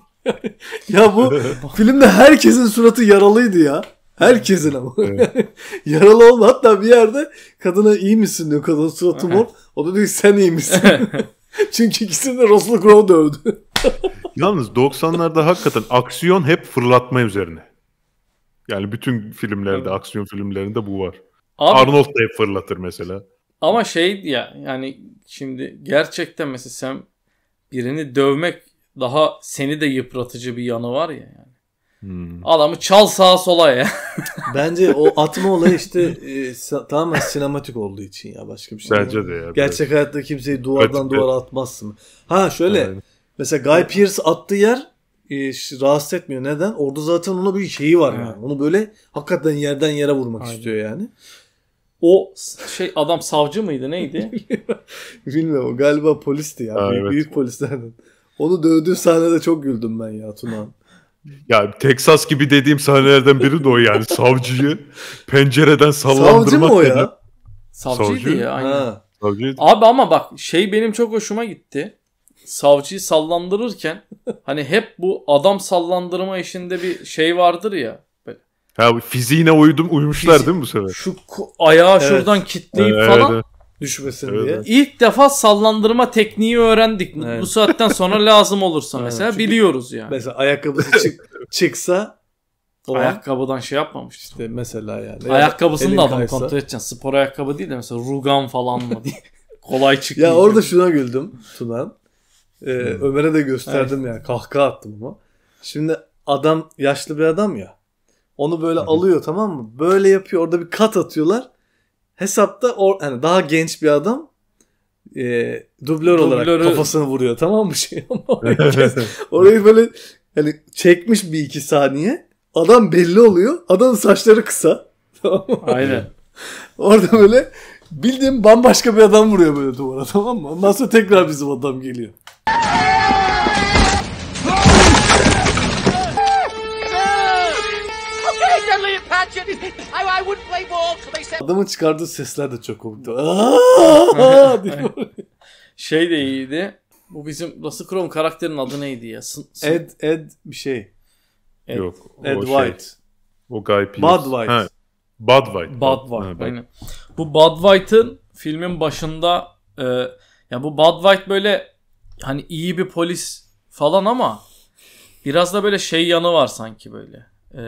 ya bu filmde herkesin suratı yaralıydı ya. Herkesin ama. Yaralı olma. Hatta bir yerde kadına iyi misin diyor. Kadın suratı mor. O da diyor sen iyi misin? Çünkü ikisini de Russell Crowe dövdü. Yalnız 90'larda hakikaten aksiyon hep fırlatma üzerine. Yani bütün filmlerde, aksiyon filmlerinde bu var. Abi, Arnold da hep fırlatır mesela. Ama şey ya yani şimdi gerçekten mesela sen birini dövmek daha seni de yıpratıcı bir yanı var ya yani. Hmm. Adamı çal sağa sola ya. Bence o atma olayı işte e, tamamen sinematik olduğu için ya başka bir şey. Bence değil. de ya. Gerçek evet. hayatta kimseyi duvardan duvara atmazsın. Ha şöyle Aynen. mesela Guy Pearce attığı yer e, rahatsız etmiyor. Neden? Orada zaten ona bir şeyi var yani. Onu böyle hakikaten yerden yere vurmak Aynen. istiyor yani o şey adam savcı mıydı neydi? Bilmiyorum galiba polisti ya. Ha, büyük, evet. büyük polislerden. Onu dövdüğü sahnede çok güldüm ben ya Tuna. ya Texas gibi dediğim sahnelerden biri de o yani. Savcıyı pencereden sallandırmak. Savcı mı o ya? Savcıydı Savcı. ya aynen. Savcıydı. Abi ama bak şey benim çok hoşuma gitti. Savcıyı sallandırırken hani hep bu adam sallandırma işinde bir şey vardır ya. Ha fiziğine uydum uymuşlar Fizi- değil mi bu sefer? Şu ayağı evet. şuradan kitleyip evet, falan evet. düşmesin evet. diye. İlk defa sallandırma tekniği öğrendik. Evet. Bu saatten sonra lazım olursa evet. mesela Çünkü biliyoruz yani. Mesela ayakkabısı çık çıksa o ayakkabıdan şey yapmamış işte mesela yani. Ayakkabısını da adam kaysa. kontrol edeceksin. Spor ayakkabı değil de mesela rugan falan mı diye. Kolay çıkıyor. Ya orada şuna güldüm Tunan. Ee, Ömer'e de gösterdim evet. ya. Kahkaha attım ama. Şimdi adam yaşlı bir adam ya. Onu böyle Hı-hı. alıyor tamam mı? Böyle yapıyor. Orada bir kat atıyorlar. Hesapta or, yani daha genç bir adam e, dublör olarak kafasını vuruyor tamam mı şey orayı böyle hani çekmiş bir iki saniye adam belli oluyor adamın saçları kısa tamam aynen orada böyle bildiğim bambaşka bir adam vuruyor böyle duvara tamam mı ondan sonra tekrar bizim adam geliyor Adamın çıkardığı sesler de çok komikti. şey de iyiydi. Bu bizim Russell Crowe karakterin adı neydi ya? Sın, sın... Ed Ed bir şey. Ed, Yok. Ed şey. White. Şey, o Guy Pearce. Bud White. Ha, Bud White. Bud White. Ha, aynen. Bu Bud White'ın filmin başında e, ya bu Bud White böyle hani iyi bir polis falan ama biraz da böyle şey yanı var sanki böyle. E,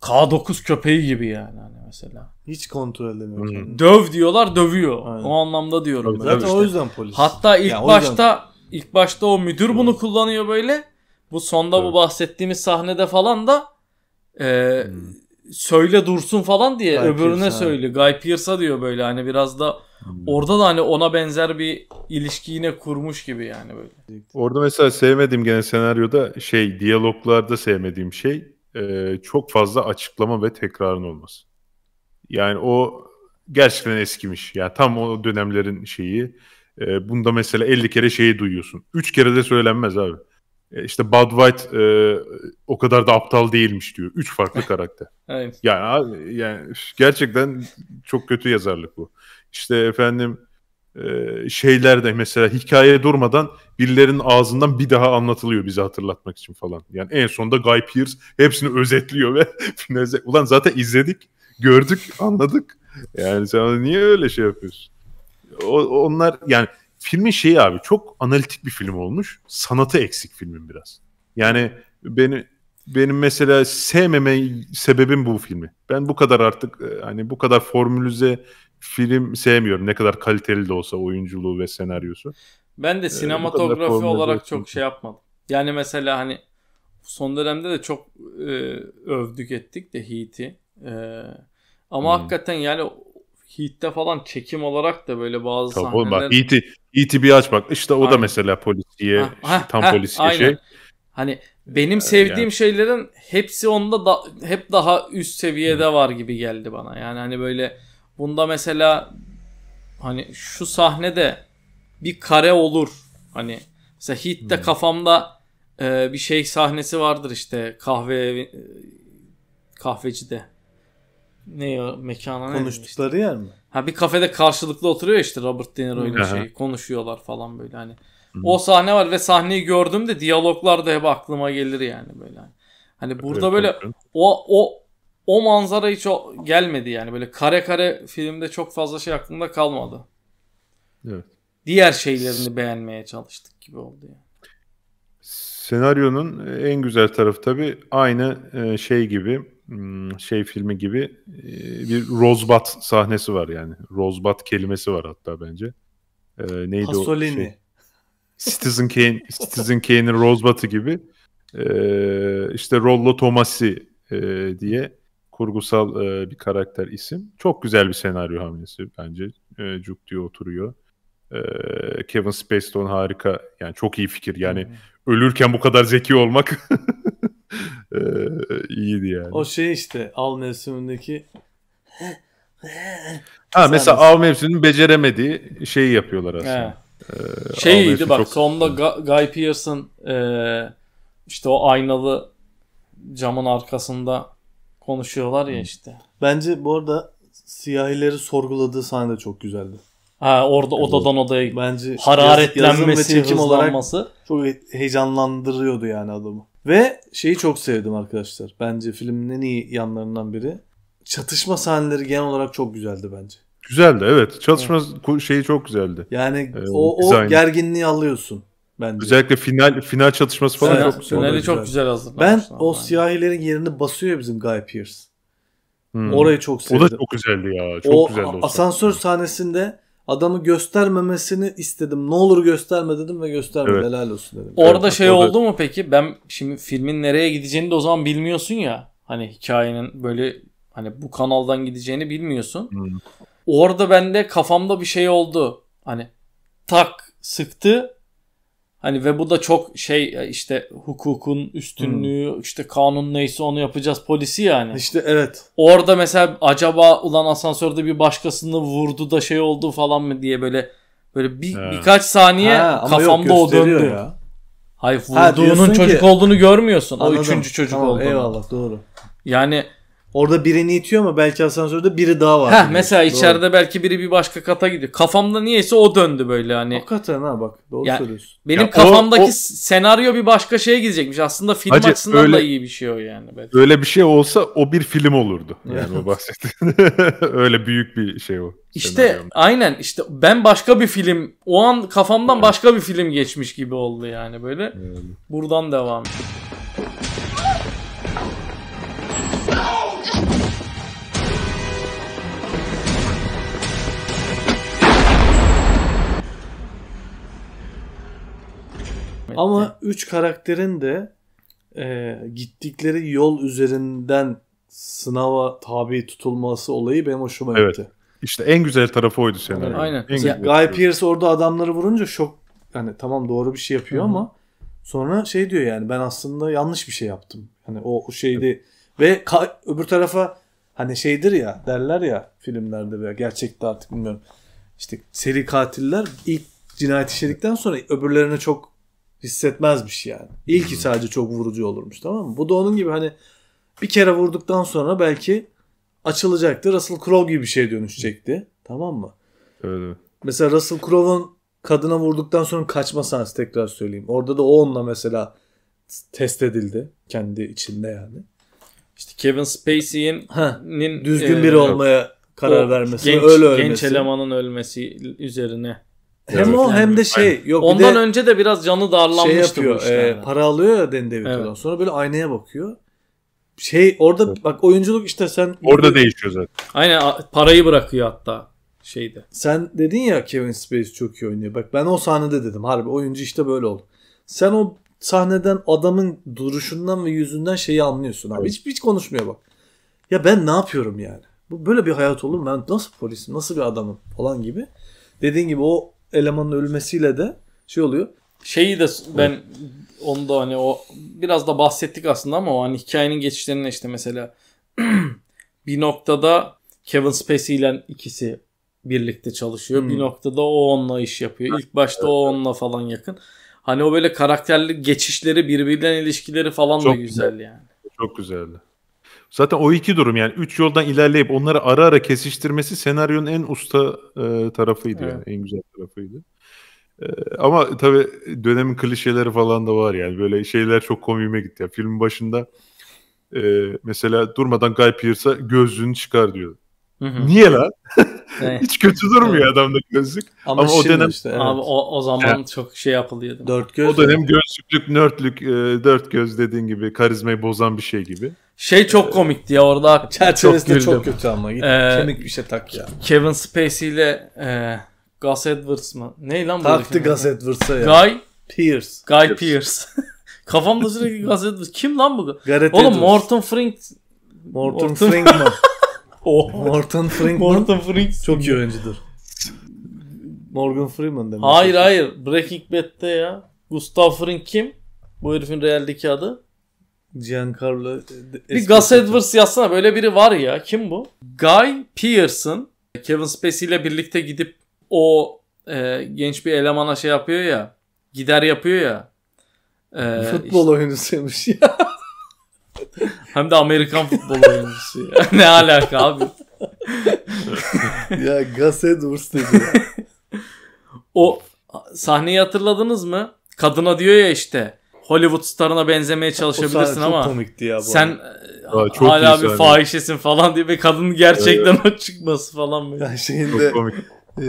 K9 köpeği gibi yani. Hani mesela. Hiç kontrol edemiyor. Hmm. Döv diyorlar dövüyor. Aynen. O anlamda diyorum. Tabii, ben. Zaten işte. o yüzden polis. Hatta ilk yani başta yüzden... ilk başta o müdür evet. bunu kullanıyor böyle. Bu sonda evet. bu bahsettiğimiz sahnede falan da e, hmm. söyle dursun falan diye Guy öbürüne Pierce, söyle. Guy Pearce'a diyor böyle hani biraz da hmm. orada da hani ona benzer bir ilişki yine kurmuş gibi yani böyle. Orada mesela sevmediğim gene senaryoda şey diyaloglarda sevmediğim şey e, çok fazla açıklama ve tekrarın olması. Yani o gerçekten eskimiş. Ya yani tam o dönemlerin şeyi. E, bunda mesela 50 kere şeyi duyuyorsun. 3 kere de söylenmez abi. E, işte Bud White e, o kadar da aptal değilmiş diyor. 3 farklı karakter. Aynen. Yani, yani gerçekten çok kötü yazarlık bu. İşte efendim e, şeyler de mesela hikaye durmadan birilerinin ağzından bir daha anlatılıyor bizi hatırlatmak için falan. Yani en sonunda Guy Pearce hepsini özetliyor ve ulan zaten izledik gördük, anladık. Yani sen niye öyle şey yapıyorsun? O, onlar yani filmin şeyi abi çok analitik bir film olmuş. Sanatı eksik filmin biraz. Yani beni benim mesela sevmeme sebebim bu filmi. Ben bu kadar artık e, hani bu kadar formülüze film sevmiyorum. Ne kadar kaliteli de olsa oyunculuğu ve senaryosu. Ben de e, sinematografi ee, olarak çok şey yapmadım. Yani mesela hani son dönemde de çok e, övdük ettik de Heat'i. E, ama hmm. hakikaten yani Heat'te falan çekim olarak da böyle bazı Tabii sahneler... Bak Heat'i e Heat'i bir aç bak işte o Aynen. da mesela polisiye ha, ha, tam ha, polisiye Aynen. şey. Hani benim sevdiğim yani. şeylerin hepsi onda da, hep daha üst seviyede hmm. var gibi geldi bana. Yani hani böyle bunda mesela hani şu sahnede bir kare olur. Hani mesela Heat'te hmm. kafamda e, bir şey sahnesi vardır işte kahve e, kahvecide ne o mekana konuştukları yer mi? Ha bir kafede karşılıklı oturuyor işte Robert De Niro ile şey konuşuyorlar falan böyle hani. Hı. Hmm. O sahne var ve sahneyi gördüm de diyaloglar da hep aklıma gelir yani böyle. Hani burada evet, böyle o o o manzara hiç o, gelmedi yani böyle kare kare filmde çok fazla şey aklımda kalmadı. Evet. Diğer şeylerini beğenmeye çalıştık gibi oldu yani. Senaryonun en güzel tarafı tabii aynı e, şey gibi Hmm, şey filmi gibi e, bir Rozbat sahnesi var yani. Rozbat kelimesi var hatta bence. Ee, neydi Pasolini. o şey? Citizen Kane, Citizen Kane'in Rozbat'ı gibi. Ee, işte Rollo Tomasi e, diye kurgusal e, bir karakter isim. Çok güzel bir senaryo hamlesi bence. E, cuk diye oturuyor. Kevin Spacey harika. Yani çok iyi fikir. Yani hmm. ölürken bu kadar zeki olmak ee, iyiydi yani. O şey işte av mevsimindeki Ha mesela av mevsiminin beceremediği şeyi yapıyorlar aslında. Ee, şey iyiydi bak çok... sonunda Guy Pearson e, işte o aynalı camın arkasında konuşuyorlar ya işte. Bence bu arada siyahileri sorguladığı sahne de çok güzeldi. Ha orada odadan odaya bence hararetlenmesi, yazım ve çekim olarak çok heyecanlandırıyordu yani adamı. Ve şeyi çok sevdim arkadaşlar. Bence filmin en iyi yanlarından biri. Çatışma sahneleri genel olarak çok güzeldi bence. Güzeldi evet. Çatışma evet. şeyi çok güzeldi. Yani ee, o, o gerginliği alıyorsun bence. Özellikle final final çatışması falan Sen, çok güzel. Finali çok güzel hazırlamış. Ben o yani. siyahilerin yerini basıyor bizim Guy Pearce. Hmm. Orayı çok sevdim. O da çok güzeldi ya. Çok o, güzeldi o asansör sahnesinde adamı göstermemesini istedim. Ne olur gösterme dedim ve göstermedi. Evet. Helal olsun dedim. Orada evet, şey orada... oldu mu peki? Ben şimdi filmin nereye gideceğini de o zaman bilmiyorsun ya. Hani hikayenin böyle hani bu kanaldan gideceğini bilmiyorsun. Hmm. Orada bende kafamda bir şey oldu. Hani tak sıktı Hani ve bu da çok şey e, işte hukukun üstünlüğü hmm. işte kanun neyse onu yapacağız polisi yani. İşte evet. Orada mesela acaba ulan asansörde bir başkasını vurdu da şey oldu falan mı diye böyle böyle bir evet. birkaç saniye ha, kafamda yok, o döndü. Ya. Hayır vurduğunun ha, çocuk ki... olduğunu görmüyorsun. Anladım. O üçüncü çocuk tamam, olduğunu. Eyvallah doğru. Yani Orada birini itiyor ama belki asansörde biri daha var. Heh, mesela diyorsun. içeride belki biri bir başka kata gidiyor. Kafamda niyeyse o döndü böyle hani. kata ne bak doğru ya, söylüyorsun. Benim ya kafamdaki o, o... senaryo bir başka şeye gidecekmiş. Aslında film Hacı, açısından öyle, da iyi bir şey o yani. Belki. Öyle bir şey olsa o bir film olurdu. Yani o bahsettiğin. öyle büyük bir şey o. İşte senaryo. aynen işte ben başka bir film o an kafamdan başka bir film geçmiş gibi oldu yani böyle. Yani. Buradan devam. Edelim. etti. Ama üç karakterin de e, gittikleri yol üzerinden sınava tabi tutulması olayı benim hoşuma evet. gitti. İşte en güzel tarafı oydu senaryo. Evet. Aynen. En ya, Guy Pearce orada adamları vurunca şok yani tamam doğru bir şey yapıyor Hı-hı. ama sonra şey diyor yani ben aslında yanlış bir şey yaptım. Hani o, o şeydi evet. ve ka- öbür tarafa hani şeydir ya derler ya filmlerde veya gerçekte artık bilmiyorum. İşte seri katiller ilk cinayet işledikten sonra öbürlerine çok hissetmezmiş yani. İlki hmm. sadece çok vurucu olurmuş tamam mı? Bu da onun gibi hani bir kere vurduktan sonra belki açılacaktı. Russell Crowe gibi bir şey dönüşecekti. Tamam mı? Öyle. Mesela Russell Crowe'un kadına vurduktan sonra kaçma sahnesi tekrar söyleyeyim. Orada da o onunla mesela test edildi kendi içinde yani. İşte Kevin Spacey'nin düzgün e, biri e, olmaya karar vermesi, genç, öyle ölmesi. Genç elemanın ölmesi üzerine hem evet, o yani. hem de şey Aynen. yok. Ondan de önce de biraz canı darlanmıştı şey yapıyor, işte. E, yani. para alıyor ya Danny DeVito'dan. Evet. Sonra böyle aynaya bakıyor. Şey orada evet. bak oyunculuk işte sen orada gibi, değişiyor zaten. Aynen parayı bırakıyor hatta şeyde. Sen dedin ya Kevin Spacey çok iyi oynuyor. Bak ben o sahnede dedim harbi oyuncu işte böyle oldu. Sen o sahneden adamın duruşundan ve yüzünden şeyi anlıyorsun abi. Evet. Hiç hiç konuşmuyor bak. Ya ben ne yapıyorum yani? Bu böyle bir hayat olur mu? Ben nasıl polisim? Nasıl bir adamım falan gibi. Dediğin gibi o elemanın ölmesiyle de şey oluyor. Şeyi de ben onu da hani o biraz da bahsettik aslında ama o hani hikayenin geçişlerine işte mesela bir noktada Kevin Spacey ile ikisi birlikte çalışıyor. Hmm. Bir noktada o onunla iş yapıyor. İlk başta o onunla falan yakın. Hani o böyle karakterli geçişleri birbirinden ilişkileri falan Çok da güzel, güzel yani. Çok güzeldi. Zaten o iki durum yani üç yoldan ilerleyip onları ara ara kesiştirmesi senaryonun en usta e, tarafıydı evet. yani en güzel tarafıydı. E, ama tabii dönemin klişeleri falan da var yani böyle şeyler çok komiğime gitti. Yani filmin başında e, mesela durmadan Guy Pearce'a gözlüğünü çıkar diyor. Hı-hı. Niye lan? Hiç kötü durmuyor adamda gözlük. Ama, Ama o dönem işte, evet. abi o, o zaman evet. çok şey yapılıyordu. Dört göz. O dönem mi? nörtlük, e, dört göz dediğin gibi karizmayı bozan bir şey gibi. Şey çok e, komikti ya orada. Çerçevesinde çok, çok kötü ama. Git, ee, kemik bir şey tak ya. Kevin Spacey ile e, Gus Edwards mı? Ne lan bu? Taktı Gus Edwards'a ya. Guy Pierce. Guy Pierce. Kafamda sürekli Gus Edwards. Kim lan bu? Gareth Oğlum Edwards. Morton Frink Morton, Morton Frink mı? Oh. Morton Freeman. Morton Freeman. Çok iyi oyuncudur. Morgan Freeman demek. Hayır hayır. Breaking Bad'de ya. Gustav Fring kim? Bu herifin Real'deki adı. Giancarlo. E, bir Gus Edwards yazsana. Böyle biri var ya. Kim bu? Guy Pearson. Kevin Spacey ile birlikte gidip o e, genç bir elemana şey yapıyor ya. Gider yapıyor ya. E, Futbol işte, oyuncusuymuş ya. Hem de Amerikan futbol oyuncusu ya. ne alaka abi? ya Gus Edwards dedi o sahneyi hatırladınız mı? Kadına diyor ya işte Hollywood starına benzemeye çalışabilirsin o ama çok komikti ya bu sen Aa, çok hala bir sahne. fahişesin falan diye ve kadın gerçekten evet. o çıkması falan böyle. Yani şeyinde çok komik. E,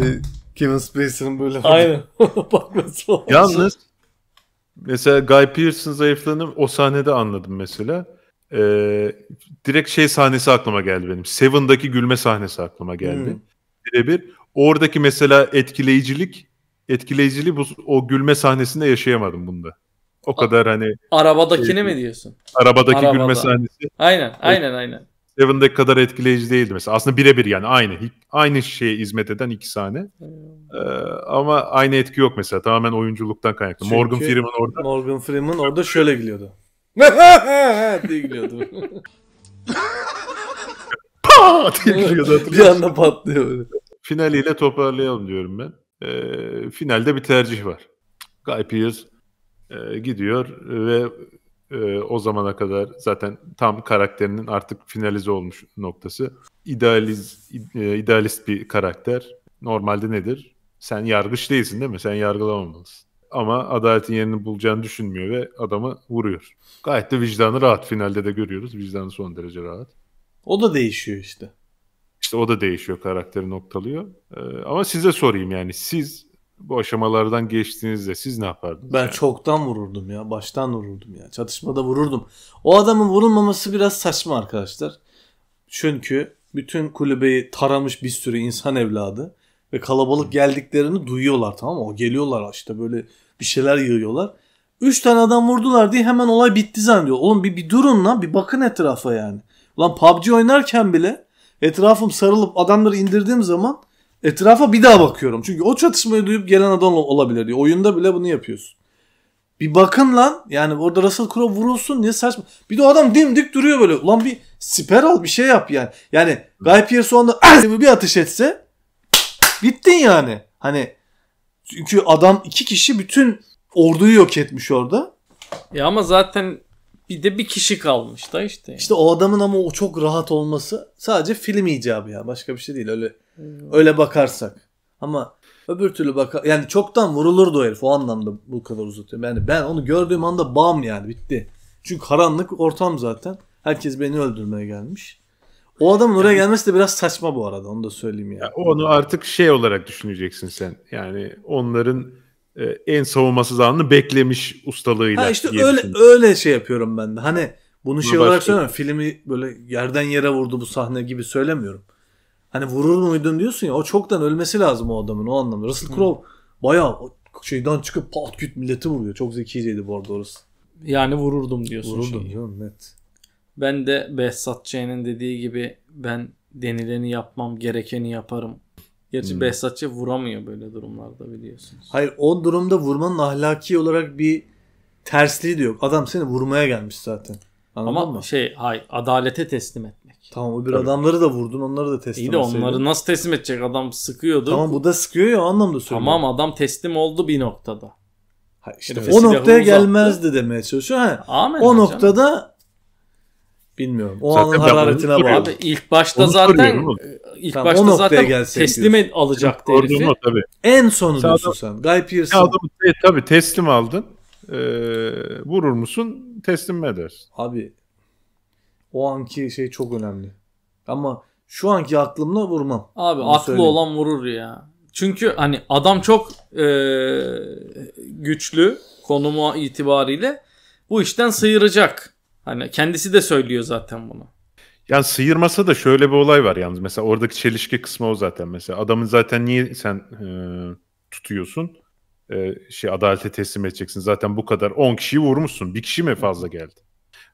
Kevin Spacey'nin böyle Aynen. bakması Yalnız mesela Guy Pearce'ın zayıflığını o sahnede anladım mesela e, direkt şey sahnesi aklıma geldi benim. Seven'daki gülme sahnesi aklıma geldi. Hmm. Birebir. Oradaki mesela etkileyicilik etkileyiciliği bu, o gülme sahnesinde yaşayamadım bunda. O kadar hani arabadakini şey, mi diyorsun? Arabadaki Arabada. gülme sahnesi. Aynen, e, aynen, aynen. Seven'daki kadar etkileyici değildi mesela. Aslında birebir yani aynı aynı şeye hizmet eden iki sahne. Hmm. Ee, ama aynı etki yok mesela. Tamamen oyunculuktan kaynaklı. Çünkü Morgan Freeman orada Morgan Freeman orada şöyle gülüyordu. diye gülüyordu. Pa diye gülüyordu hatırlıyor Bir musun? anda patlıyor böyle. Finaliyle toparlayalım diyorum ben. Ee, finalde bir tercih var. Guy Pierce e, gidiyor ve e, o zamana kadar zaten tam karakterinin artık finalize olmuş noktası. İdealiz, e, idealist bir karakter. Normalde nedir? Sen yargıç değilsin değil mi? Sen yargılamamalısın ama adaletin yerini bulacağını düşünmüyor ve adamı vuruyor. Gayet de vicdanı rahat. Finalde de görüyoruz. Vicdanı son derece rahat. O da değişiyor işte. İşte o da değişiyor. Karakteri noktalıyor. Ee, ama size sorayım yani siz bu aşamalardan geçtiğinizde siz ne yapardınız? Ben yani? çoktan vururdum ya. Baştan vururdum ya. Çatışmada vururdum. O adamın vurulmaması biraz saçma arkadaşlar. Çünkü bütün kulübeyi taramış bir sürü insan evladı ve kalabalık geldiklerini duyuyorlar tamam mı? O geliyorlar işte böyle bir şeyler yığıyorlar. Üç tane adam vurdular diye hemen olay bitti zannediyor. Oğlum bir, bir durun lan bir bakın etrafa yani. Lan PUBG oynarken bile etrafım sarılıp adamları indirdiğim zaman etrafa bir daha bakıyorum. Çünkü o çatışmayı duyup gelen adam olabilir diye. Oyunda bile bunu yapıyorsun. Bir bakın lan yani orada Russell Crowe vurulsun diye saçma. Bir de o adam dimdik duruyor böyle. Ulan bir siper al bir şey yap yani. Yani Guy Pearce onda bir atış etse bittin yani. Hani çünkü adam iki kişi bütün orduyu yok etmiş orada. Ya e ama zaten bir de bir kişi kalmış da işte. Yani. İşte o adamın ama o çok rahat olması sadece film icabı ya. Başka bir şey değil öyle. Hmm. Öyle bakarsak. Ama öbür türlü bak, yani çoktan vurulurdu o herif o anlamda bu kadar uzatıyor. Yani ben onu gördüğüm anda bam yani bitti. Çünkü karanlık ortam zaten. Herkes beni öldürmeye gelmiş. O adamın oraya yani, gelmesi de biraz saçma bu arada onu da söyleyeyim yani. ya. onu artık şey olarak düşüneceksin sen. Yani onların e, en savunmasız anını beklemiş ustalığıyla. Ha işte öyle düşün. öyle şey yapıyorum ben de. Hani bunu, bunu şey başka... olarak söylemiyorum. Filmi böyle yerden yere vurdu bu sahne gibi söylemiyorum. Hani vurur muydun diyorsun ya o çoktan ölmesi lazım o adamın o anlamda. Russell Crowe bayağı şeyden çıkıp pat küt milleti vuruyor. Çok zekiydi bu arada orası. Yani vururdum diyorsun. Vururdum diyorum net. Ben de Behzat Ç'nin dediği gibi ben denileni yapmam gerekeni yaparım. Gerçi hmm. Behzat Ç vuramıyor böyle durumlarda biliyorsunuz. Hayır o durumda vurmanın ahlaki olarak bir tersliği de yok. Adam seni vurmaya gelmiş zaten. Anladın Ama mı? şey hay adalete teslim etmek. Tamam o bir Tabii. adamları da vurdun onları da teslim İyi de onları nasıl teslim edecek adam sıkıyordu. Tamam bu da sıkıyor ya anlamda söylüyorum. Tamam adam teslim oldu bir noktada. Ha, işte o noktaya gelmezdi demeye çalışıyor. Ha, Amen o hocam. noktada Bilmiyorum. O zaten anın hararetine bağlı. Abi ilk başta onu zaten ilk tamam, başta zaten teslim diyorsun. alacaktı herifi. Ordumu, tabii. En sonucusun sen. Guy Pearson. Adamı, e, tabii teslim aldın. E, vurur musun? Teslim mi edersin? Abi o anki şey çok önemli. Ama şu anki aklımla vurmam. Abi Onu aklı söyleyeyim. olan vurur ya. Çünkü hani adam çok e, güçlü konumu itibariyle bu işten sıyıracak. Hani kendisi de söylüyor zaten bunu. Ya sıyırmasa da şöyle bir olay var yalnız. Mesela oradaki çelişki kısmı o zaten. Mesela adamın zaten niye sen e, tutuyorsun? E, şey adalete teslim edeceksin. Zaten bu kadar 10 kişiyi vurmuşsun. Bir kişi mi fazla geldi?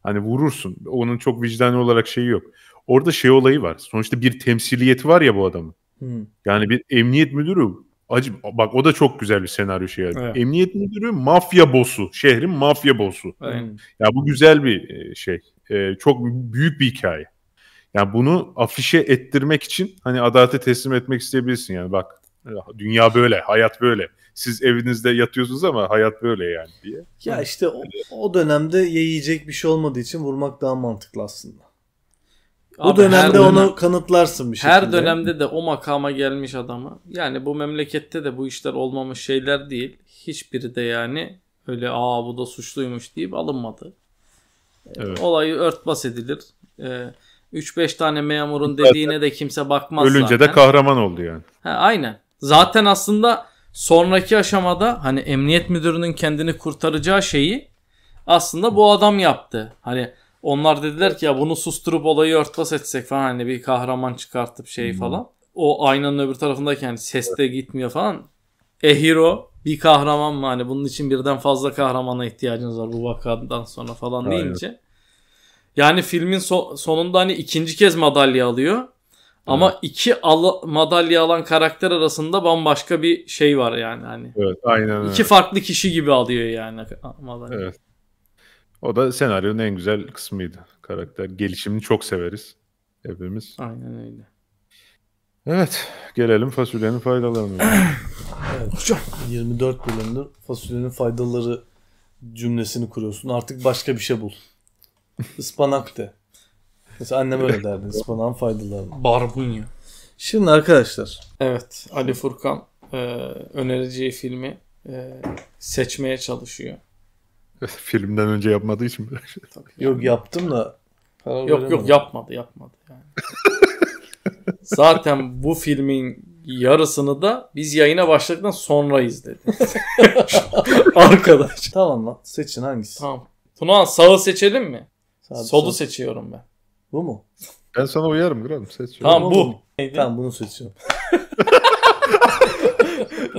Hani vurursun. Onun çok vicdani olarak şeyi yok. Orada şey olayı var. Sonuçta bir temsiliyeti var ya bu adamın. Hmm. Yani bir emniyet müdürü Acı, bak o da çok güzel bir senaryo şey. Evet. Emniyet müdürü mafya bosu. Şehrin mafya bosu. Aynen. Hmm. Ya bu güzel bir e, şey. Ee, çok büyük bir hikaye. Yani bunu afişe ettirmek için hani adalete teslim etmek isteyebilirsin yani bak dünya böyle, hayat böyle. Siz evinizde yatıyorsunuz ama hayat böyle yani diye. Ya işte o, o dönemde yiyecek bir şey olmadığı için vurmak daha mantıklı aslında. Abi o dönemde onu dönem, kanıtlarsın bir şekilde. Her dönemde de o makama gelmiş adamı. Yani bu memlekette de bu işler olmamış şeyler değil. Hiçbiri de yani öyle aa bu da suçluymuş deyip alınmadı. Evet. Olayı örtbas edilir. Ee, 3-5 tane memurun dediğine de kimse bakmaz Ölünce zaten. de kahraman oldu yani. Ha, aynen. Zaten aslında sonraki aşamada hani emniyet müdürünün kendini kurtaracağı şeyi aslında bu adam yaptı. Hani onlar dediler ki ya bunu susturup olayı örtbas etsek falan hani bir kahraman çıkartıp şey falan. O aynanın öbür tarafındayken hani ses de gitmiyor falan. E hero bir kahraman mı hani bunun için birden fazla kahramana ihtiyacınız var bu vakadan sonra falan Aynen. deyince. Yani filmin so- sonunda hani ikinci kez madalya alıyor. Ama evet. iki al- madalya alan karakter arasında bambaşka bir şey var yani hani. Evet, aynen öyle. İki farklı kişi gibi alıyor yani madalya. Evet. O da senaryonun en güzel kısmıydı. Karakter gelişimini çok severiz hepimiz. Aynen öyle. Evet, gelelim fasulyenin faydalarına. evet, Hocam. 24 bölümde fasulyenin faydaları cümlesini kuruyorsun. Artık başka bir şey bul. Ispanak de. Mesela annem öyle derdi. Ispanağın faydaları. Barbunya. Şimdi arkadaşlar. Evet, Ali Furkan e, önereceği filmi e, seçmeye çalışıyor. Filmden önce yapmadığı için böyle şey. yok yaptım da. Yok yok yapmadı yapmadı. Yani. Zaten bu filmin yarısını da biz yayına başladıktan sonra izledik. Arkadaş. Tamam lan seçin hangisi? Tamam. Tunahan sağı seçelim mi? Sağ Solu sağ. seçiyorum ben. Bu mu? Ben sana uyarım Gram seçiyorum. Tamam bu. Neydi? Tamam bunu seçiyorum.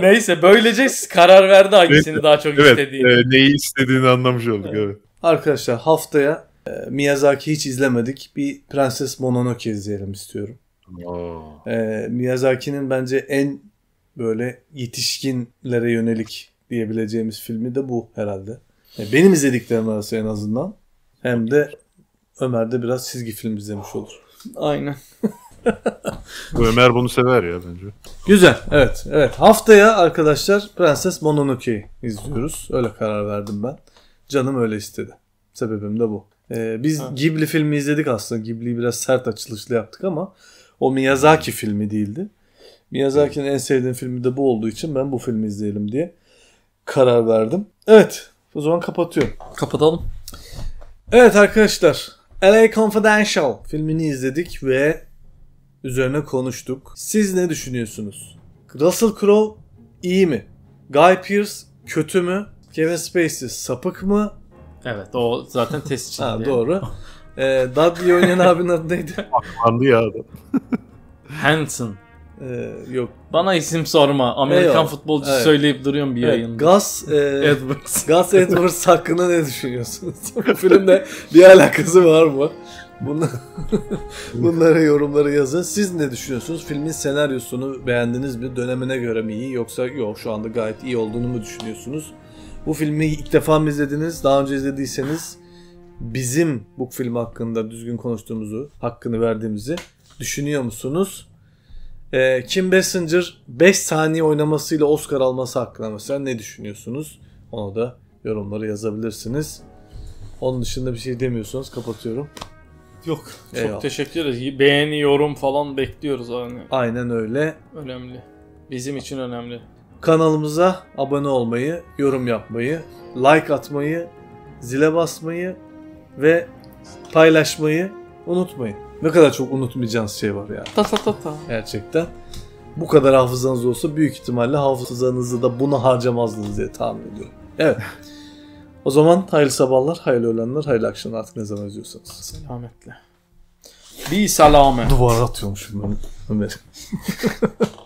Neyse böylece karar verdi hangisini evet, daha çok evet, istediğini. E, neyi istediğini anlamış olduk evet. evet. Arkadaşlar haftaya e, Miyazaki hiç izlemedik. Bir Prenses Mononoke izleyelim istiyorum. E, Miyazaki'nin bence en böyle yetişkinlere yönelik diyebileceğimiz filmi de bu herhalde. Yani e, benim izlediklerim arası en azından. Hem de Ömer de biraz çizgi film izlemiş olur. Aynen. Bu Ömer bunu sever ya bence. Güzel. Evet. Evet. Haftaya arkadaşlar Prenses Mononoke izliyoruz. Öyle karar verdim ben. Canım öyle istedi. Sebebim de bu. Ee, biz ha. Ghibli filmi izledik aslında. Ghibli'yi biraz sert açılışlı yaptık ama o Miyazaki filmi değildi. Miyazaki'nin en sevdiğim filmi de bu olduğu için ben bu filmi izleyelim diye karar verdim. Evet. O zaman kapatıyorum. Kapatalım. Evet arkadaşlar. LA Confidential filmini izledik ve üzerine konuştuk. Siz ne düşünüyorsunuz? Russell Crowe iyi mi? Guy Pearce kötü mü? Kevin Spacey sapık mı? Evet o zaten test için. ha, doğru. ee, Dudley oynayan abinin adı neydi? Aklandı ya adam. Hanson. Ee, yok. Bana isim sorma. Amerikan Eyvallah. futbolcu evet. söyleyip duruyorum bir evet. yayında. Gus e, Edwards. Gus Edwards hakkında ne düşünüyorsunuz? Filmde bir alakası var mı? Bunlar, bunlara yorumları yazın. Siz ne düşünüyorsunuz? Filmin senaryosunu beğendiniz mi? Dönemine göre mi iyi yoksa yok şu anda gayet iyi olduğunu mu düşünüyorsunuz? Bu filmi ilk defa mı izlediniz? Daha önce izlediyseniz bizim bu film hakkında düzgün konuştuğumuzu, hakkını verdiğimizi düşünüyor musunuz? E, Kim Basinger 5 saniye oynamasıyla Oscar alması hakkında mesela ne düşünüyorsunuz? Onu da yorumları yazabilirsiniz. Onun dışında bir şey demiyorsunuz. kapatıyorum. Yok. Çok Eyvallah. teşekkür ederiz. Beğeni, yorum falan bekliyoruz hani. Aynen öyle. Önemli. Bizim için önemli. Kanalımıza abone olmayı, yorum yapmayı, like atmayı, zile basmayı ve paylaşmayı unutmayın. Ne kadar çok unutmayacağınız şey var yani. Ta ta ta ta. Gerçekten. Bu kadar hafızanız olsa büyük ihtimalle hafızanızı da buna harcamazdınız diye tahmin ediyorum. Evet. O zaman hayırlı sabahlar, hayırlı öğlenler, hayırlı akşamlar artık ne zaman izliyorsanız. Selametle. Bir salame. Duvara atıyormuşum ben Ömer.